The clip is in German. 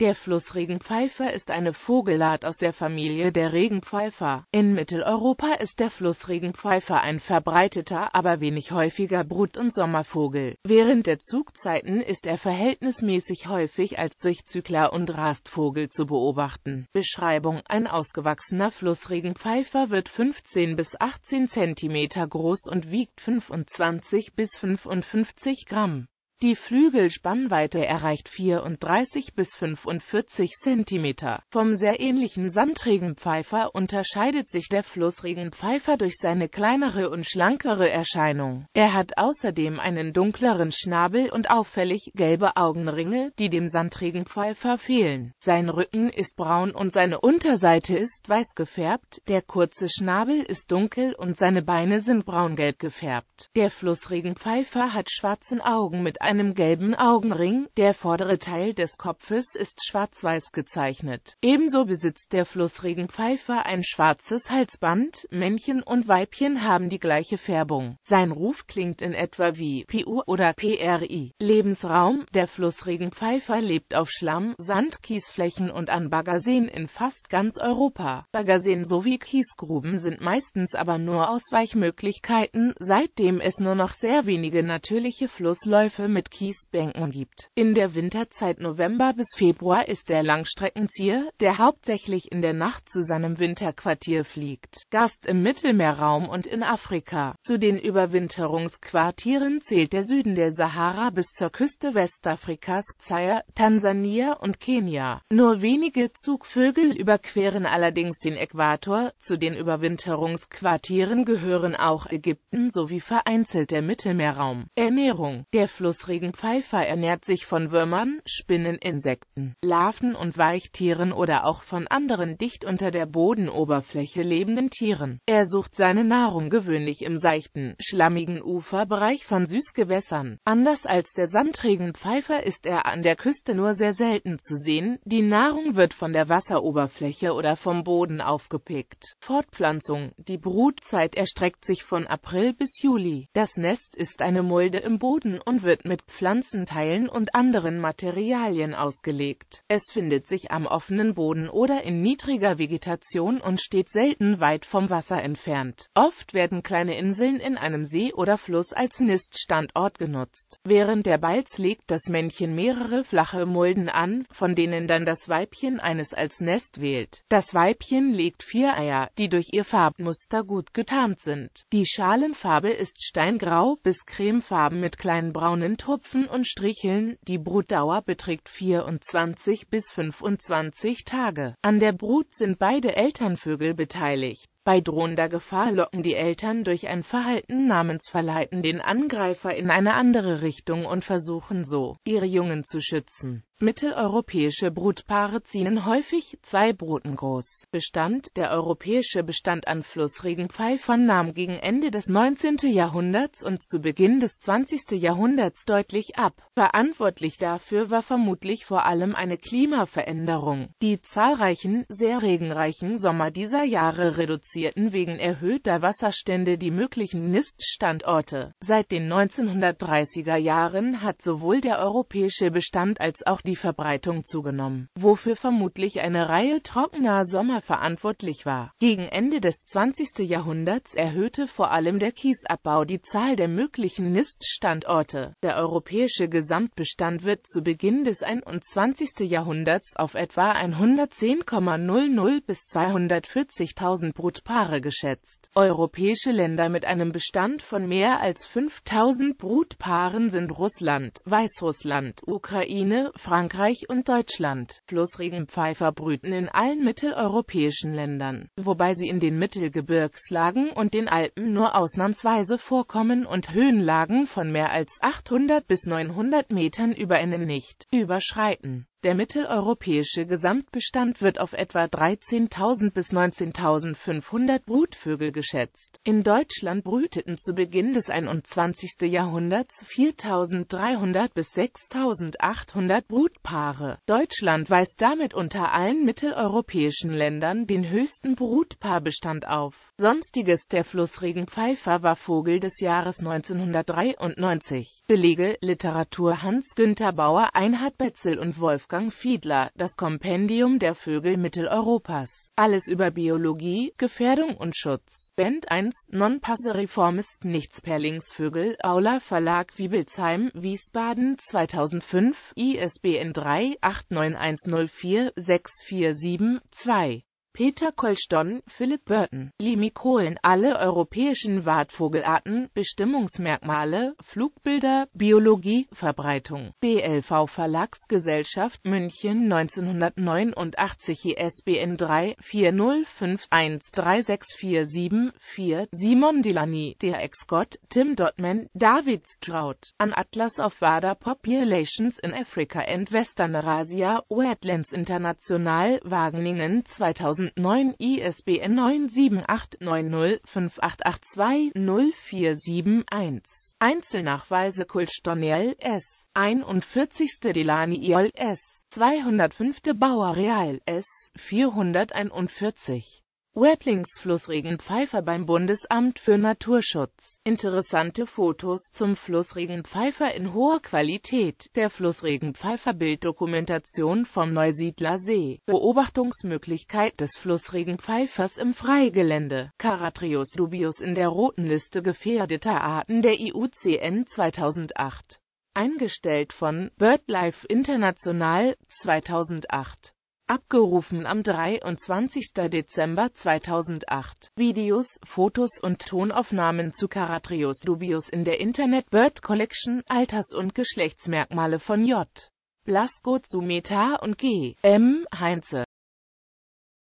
Der Flussregenpfeifer ist eine Vogelart aus der Familie der Regenpfeifer. In Mitteleuropa ist der Flussregenpfeifer ein verbreiteter, aber wenig häufiger Brut- und Sommervogel. Während der Zugzeiten ist er verhältnismäßig häufig als Durchzügler und Rastvogel zu beobachten. Beschreibung Ein ausgewachsener Flussregenpfeifer wird 15 bis 18 cm groß und wiegt 25 bis 55 Gramm. Die Flügelspannweite erreicht 34 bis 45 cm. Vom sehr ähnlichen Sandregenpfeifer unterscheidet sich der Flussregenpfeifer durch seine kleinere und schlankere Erscheinung. Er hat außerdem einen dunkleren Schnabel und auffällig gelbe Augenringe, die dem Sandregenpfeifer fehlen. Sein Rücken ist braun und seine Unterseite ist weiß gefärbt, der kurze Schnabel ist dunkel und seine Beine sind braungelb gefärbt. Der Flussregenpfeifer hat schwarzen Augen mit einem gelben Augenring, der vordere Teil des Kopfes ist schwarz-weiß gezeichnet. Ebenso besitzt der Flussregenpfeifer ein schwarzes Halsband, Männchen und Weibchen haben die gleiche Färbung. Sein Ruf klingt in etwa wie PU oder PRI. Lebensraum Der Flussregenpfeifer lebt auf Schlamm, Sand, Kiesflächen und an Baggerseen in fast ganz Europa. Baggerseen sowie Kiesgruben sind meistens aber nur Ausweichmöglichkeiten, seitdem es nur noch sehr wenige natürliche Flussläufe mit mit Kiesbänken umgibt. In der Winterzeit November bis Februar ist der Langstreckenzieher, der hauptsächlich in der Nacht zu seinem Winterquartier fliegt, Gast im Mittelmeerraum und in Afrika. Zu den Überwinterungsquartieren zählt der Süden der Sahara bis zur Küste Westafrikas, Zaire, Tansania und Kenia. Nur wenige Zugvögel überqueren allerdings den Äquator. Zu den Überwinterungsquartieren gehören auch Ägypten sowie vereinzelt der Mittelmeerraum. Ernährung Der Fluss Regenpfeifer ernährt sich von Würmern, Spinnen, Insekten, Larven und Weichtieren oder auch von anderen dicht unter der Bodenoberfläche lebenden Tieren. Er sucht seine Nahrung gewöhnlich im seichten, schlammigen Uferbereich von Süßgewässern. Anders als der Sandregenpfeifer ist er an der Küste nur sehr selten zu sehen. Die Nahrung wird von der Wasseroberfläche oder vom Boden aufgepickt. Fortpflanzung Die Brutzeit erstreckt sich von April bis Juli. Das Nest ist eine Mulde im Boden und wird mit mit Pflanzenteilen und anderen Materialien ausgelegt. Es findet sich am offenen Boden oder in niedriger Vegetation und steht selten weit vom Wasser entfernt. Oft werden kleine Inseln in einem See oder Fluss als Niststandort genutzt. Während der Balz legt das Männchen mehrere flache Mulden an, von denen dann das Weibchen eines als Nest wählt. Das Weibchen legt vier Eier, die durch ihr Farbmuster gut getarnt sind. Die Schalenfarbe ist steingrau bis cremefarben mit kleinen braunen Tupfen und Stricheln, die Brutdauer beträgt 24 bis 25 Tage. An der Brut sind beide Elternvögel beteiligt bei drohender Gefahr locken die Eltern durch ein Verhalten namens Verleiten den Angreifer in eine andere Richtung und versuchen so, ihre Jungen zu schützen. Mitteleuropäische Brutpaare ziehen häufig zwei Bruten groß. Bestand Der europäische Bestand an Flussregenpfeifern nahm gegen Ende des 19. Jahrhunderts und zu Beginn des 20. Jahrhunderts deutlich ab. Verantwortlich dafür war vermutlich vor allem eine Klimaveränderung. Die zahlreichen, sehr regenreichen Sommer dieser Jahre reduzierten reduzierten wegen erhöhter Wasserstände die möglichen Niststandorte. Seit den 1930er Jahren hat sowohl der europäische Bestand als auch die Verbreitung zugenommen, wofür vermutlich eine Reihe trockener Sommer verantwortlich war. Gegen Ende des 20. Jahrhunderts erhöhte vor allem der Kiesabbau die Zahl der möglichen Niststandorte. Der europäische Gesamtbestand wird zu Beginn des 21. Jahrhunderts auf etwa 110,00 bis 240.000 brutto Milliard geschätzt. Europäische Länder mit einem Bestand von mehr als 5000 Brutpaaren sind Russland, Weißrussland, Ukraine, Frankreich und Deutschland. Flussregenpfeifer brüten in allen mitteleuropäischen Ländern, wobei sie in den Mittelgebirgslagen und den Alpen nur ausnahmsweise vorkommen und Höhenlagen von mehr als 800 bis 900 Metern über einen nicht überschreiten. Der mitteleuropäische Gesamtbestand wird auf etwa 13.000 bis 19.500 Brutvögel geschätzt. In Deutschland brüteten zu Beginn des 21. Jahrhunderts 4.300 bis 6.800 Brutpaare. Deutschland weist damit unter allen mitteleuropäischen Ländern den höchsten Brutpaarbestand auf Sonstiges Der Flussregenpfeifer war Vogel des Jahres 1993. Belege Literatur Hans-Günther Bauer, Einhard Betzel und Wolfgang Fiedler Das Kompendium der Vögel Mitteleuropas. Alles über Biologie, Gefährdung und Schutz. Band 1 Non passeriformis Nichtsperlingsvögel Aula Verlag Wiebelsheim, Wiesbaden 2005 ISBN 3 89104 647 2 Peter Kolston, Philip Burton. Limikolen alle europäischen Wartvogelarten, Bestimmungsmerkmale, Flugbilder, Biologie, Verbreitung. BLV Verlagsgesellschaft München 1989 ISBN 3 405136474 Simon Delany, D.R. Scott, Tim Dotman, David Stroud. An Atlas of Wada Populations in Africa and Western Eurasia, Wetlands International, Wageningen 2000 9 ISBN 9789058820471. Einzelnachweise Kulstornell S. 41. Delani Iol S. 205. Bauer Real S. 441 Weblings Flussregenpfeifer beim Bundesamt für Naturschutz. Interessante Fotos zum Flussregenpfeifer in hoher Qualität. Der Flussregenpfeifer Bilddokumentation vom Neusiedler See. Beobachtungsmöglichkeit des Flussregenpfeifers im Freigelände. Caratrius dubius in der roten Liste gefährdeter Arten der IUCN 2008. Eingestellt von BirdLife International 2008 abgerufen am 23. Dezember 2008. Videos, Fotos und Tonaufnahmen zu Caratrius Dubius in der Internet Bird Collection, Alters- und Geschlechtsmerkmale von J. Blasco zu Meta und G. M. Heinze